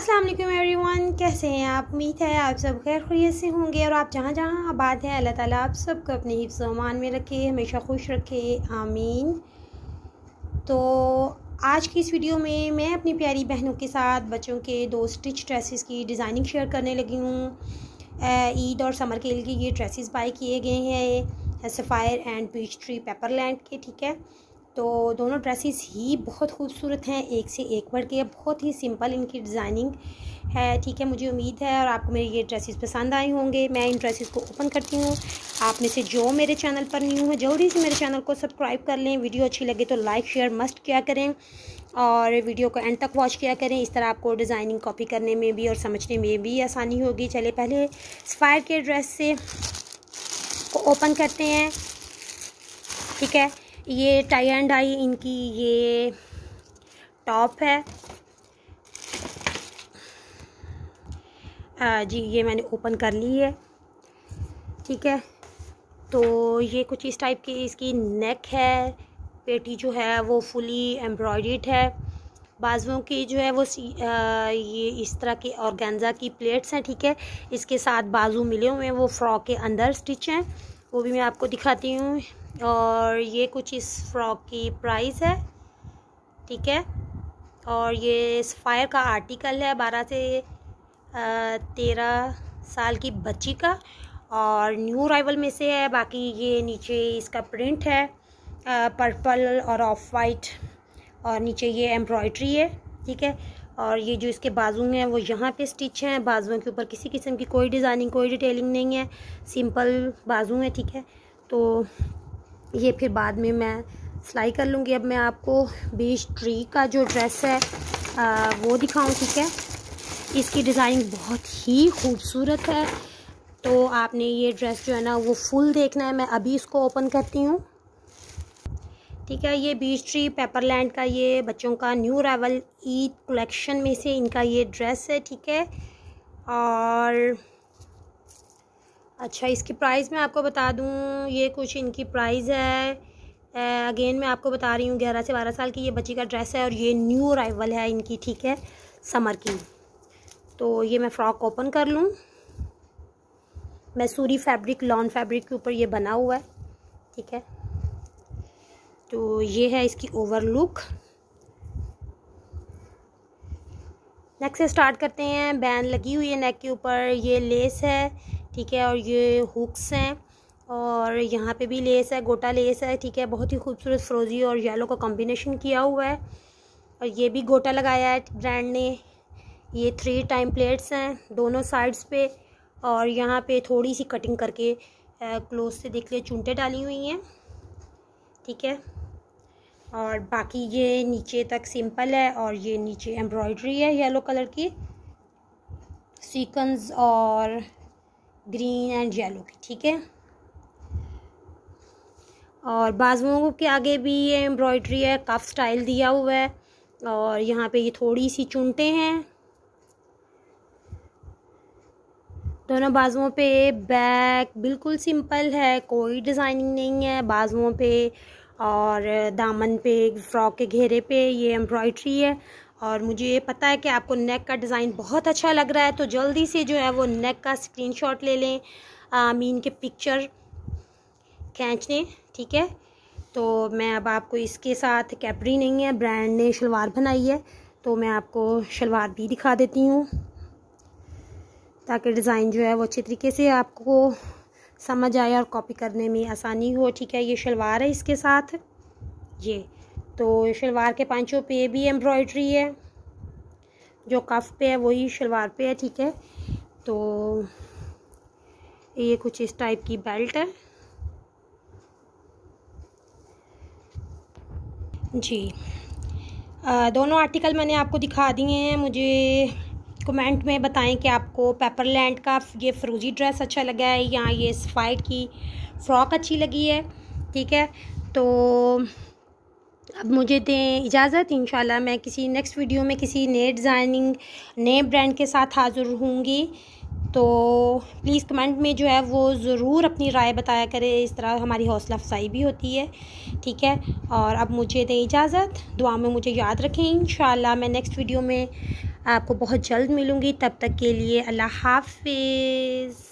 अस्सलाम वालेकुम एवरीवन कैसे हैं आप उम्मीद है आप सब खैर खुरियत से होंगे और आप जहाँ जहाँ आबाद हैं अल्लाह ताला आप सबको अपने हिफ्स अमान में रखे हमेशा खुश रखे आमीन तो आज की इस वीडियो में मैं अपनी प्यारी बहनों के साथ बच्चों के दो स्टिच ड्रेसेस की डिज़ाइनिंग शेयर करने लगी हूँ ईद और समर के लिए ये ड्रेसेस बाई किए गए हैं sapphire and peach tree land के ठीक है तो दोनों ड्रेसेस ही बहुत खूबसूरत हैं एक से एक बढ़ के बहुत ही सिंपल इनकी डिज़ाइनिंग है ठीक है मुझे उम्मीद है और आपको मेरे ये ड्रेसेस पसंद आए होंगे मैं इन ड्रेसेस को ओपन करती हूँ आप में से जो मेरे चैनल पर न्यू है जल्दी से मेरे चैनल को सब्सक्राइब कर लें वीडियो अच्छी लगे तो लाइक शेयर मस्ट किया करें और वीडियो को एंड तक वॉच किया करें इस तरह आपको डिज़ाइनिंग कॉपी करने में भी और समझने में भी आसानी होगी चले पहले स्पायर के ड्रेस से को ओपन करते हैं ठीक है ये टाई एंड आई इनकी ये टॉप है आ, जी ये मैंने ओपन कर ली है ठीक है तो ये कुछ इस टाइप की इसकी नेक है पेटी जो है वो फुली एम्ब्रॉयड है बाजुओं की जो है वो आ, ये इस तरह के ऑर्गेन्जा की प्लेट्स हैं ठीक है इसके साथ बाजू मिले हुए हैं वो फ्रॉक के अंदर स्टिच हैं वो भी मैं आपको दिखाती हूँ और ये कुछ इस फ्रॉक की प्राइस है ठीक है और ये सफ़ायर का आर्टिकल है बारह से तेरह साल की बच्ची का और न्यू राइवल में से है बाकी ये नीचे इसका प्रिंट है पर्पल और ऑफ वाइट और नीचे ये एम्ब्रॉयड्री है ठीक है और ये जो इसके बाजू हैं वो यहाँ पे स्टिच हैं बाजुओं के ऊपर किसी किस्म की कोई डिज़ाइनिंग कोई डिटेलिंग नहीं है सिंपल बाजू हैं ठीक है तो ये फिर बाद में मैं सिलाई कर लूँगी अब मैं आपको बीच ट्री का जो ड्रेस है आ, वो दिखाऊँ ठीक है इसकी डिज़ाइन बहुत ही खूबसूरत है तो आपने ये ड्रेस जो है ना वो फुल देखना है मैं अभी इसको ओपन करती हूँ ठीक है ये बीच ट्री पेपरलैंड का ये बच्चों का न्यू अरावल ईद कलेक्शन में से इनका ये ड्रेस है ठीक है और अच्छा इसकी प्राइस मैं आपको बता दूँ ये कुछ इनकी प्राइस है अगेन मैं आपको बता रही हूँ ग्यारह से बारह साल की ये बच्ची का ड्रेस है और ये न्यू अराइवल है इनकी ठीक है समर की तो ये मैं फ़्रॉक ओपन कर लूँ मैसूरी फैब्रिक लॉन फैब्रिक के ऊपर ये बना हुआ है ठीक है तो ये है इसकी ओवर लुक नेक से स्टार्ट करते हैं बैन लगी हुई है नेक के ऊपर ये लेस है ठीक है और ये हुक्स हैं और यहाँ पे भी लेस है गोटा लेस है ठीक है बहुत ही खूबसूरत फ्रोज़ी और येलो का कॉम्बिनेशन किया हुआ है और ये भी गोटा लगाया है ब्रांड ने ये थ्री टाइम प्लेट्स हैं दोनों साइड्स पे और यहाँ पे थोड़ी सी कटिंग करके क्लोज से देख लिए चूंटे डाली हुई हैं ठीक है और बाकी ये नीचे तक सिंपल है और ये नीचे एम्ब्रॉयडरी है येलो कलर की सीकन्स और ग्रीन एंड येलो की ठीक है और बाजुओं के आगे भी ये एम्ब्रॉयड्री है कफ स्टाइल दिया हुआ है और यहाँ पे ये थोड़ी सी चुनते हैं दोनों बाजुओं पे बैक बिल्कुल सिंपल है कोई डिज़ाइनिंग नहीं है बाजुओं पे और दामन पे फ्रॉक के घेरे पे ये एम्ब्रॉयड्री है और मुझे ये पता है कि आपको नेक का डिज़ाइन बहुत अच्छा लग रहा है तो जल्दी से जो है वो नेक का स्क्रीनशॉट ले लें मीन के पिक्चर खींच लें ठीक है तो मैं अब आपको इसके साथ कैपरी नहीं है ब्रांड ने शलवार बनाई है तो मैं आपको शलवार भी दिखा देती हूँ ताकि डिज़ाइन जो है वो अच्छे तरीके से आपको समझ आए और कॉपी करने में आसानी हो ठीक है ये शलवार है इसके साथ ये तो शलवार के पांचों पे भी एम्ब्रॉयड्री है जो कफ पे है वही शलवार पे है ठीक है तो ये कुछ इस टाइप की बेल्ट है जी आ, दोनों आर्टिकल मैंने आपको दिखा दिए हैं मुझे कमेंट में बताएं कि आपको पेपरलैंड का ये फ्रूजी ड्रेस अच्छा लगा है या ये स्फाइट की फ़्रॉक अच्छी लगी है ठीक है तो अब मुझे दें इजाज़त इन मैं किसी नेक्स्ट वीडियो में किसी नए डिज़ाइनिंग नए ब्रांड के साथ हाज़िर होंगी तो प्लीज़ कमेंट में जो है वो ज़रूर अपनी राय बताया करें इस तरह हमारी हौसला अफजाई भी होती है ठीक है और अब मुझे दें इजाज़त दुआ में मुझे याद रखें इन मैं नेक्स्ट वीडियो में आपको बहुत जल्द मिलूँगी तब तक के लिए अल्लाह हाफिज़